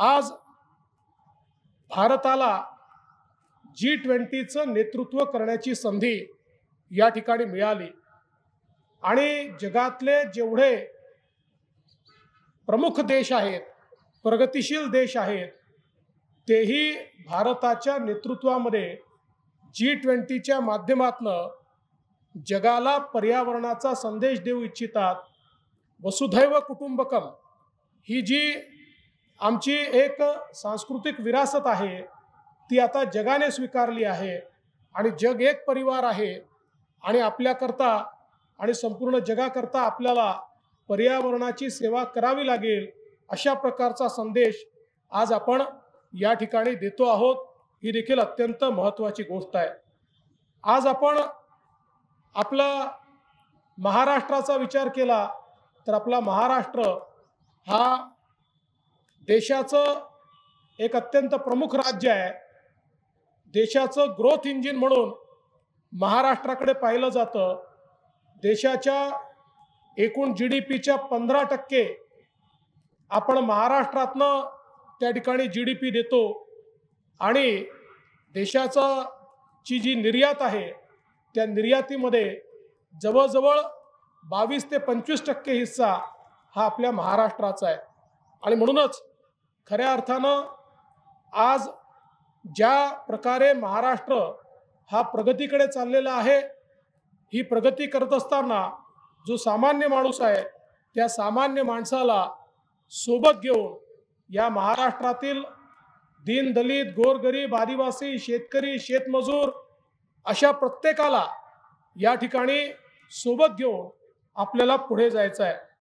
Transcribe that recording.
आज भारताला जी ट्वेंटीचं नेतृत्व करण्याची संधी या ठिकाणी मिळाली आणि जगातले जेवढे प्रमुख देश आहेत प्रगतिशील देश आहेत तेही भारताच्या नेतृत्वामध्ये जी ट्वेंटीच्या माध्यमातनं जगाला पर्यावरणाचा संदेश देऊ इच्छितात वसुधैव कुटुंबकम ही जी आमची एक सांस्कृतिक विरासत आहे ती आता जगाने स्वीकारली आहे आणि जग एक परिवार आहे आणि आपल्याकरता आणि संपूर्ण जगाकरता आपल्याला पर्यावरणाची सेवा करावी लागेल अशा प्रकारचा संदेश आज आपण या ठिकाणी देतो आहोत ही देखील अत्यंत महत्त्वाची गोष्ट आहे आज आपण आपला महाराष्ट्राचा विचार केला तर आपला महाराष्ट्र हा देशाचं एक अत्यंत प्रमुख राज्य आहे देशाचं ग्रोथ इंजिन म्हणून महाराष्ट्राकडे पाहिलं जातं देशाच्या एकूण जी डी पीच्या पंधरा टक्के आपण महाराष्ट्रातनं त्या ठिकाणी जी डी पी देतो आणि देशाचा ची जी निर्यात आहे त्या निर्यातीमध्ये जवळजवळ बावीस ते पंचवीस टक्के हिस्सा हा आपल्या महाराष्ट्राचा आहे आणि म्हणूनच खऱ्या अर्थानं आज ज्या प्रकारे महाराष्ट्र हा प्रगतीकडे चाललेला आहे ही प्रगती करत असताना जो सामान्य माणूस आहे त्या सामान्य माणसाला सोबत घेऊन या महाराष्ट्रातील दीन दलित गोरगरीब आदिवासी शेतकरी शेतमजूर अशा प्रत्येकाला या ठिकाणी सोबत घेऊन आपल्याला पुढे जायचं आहे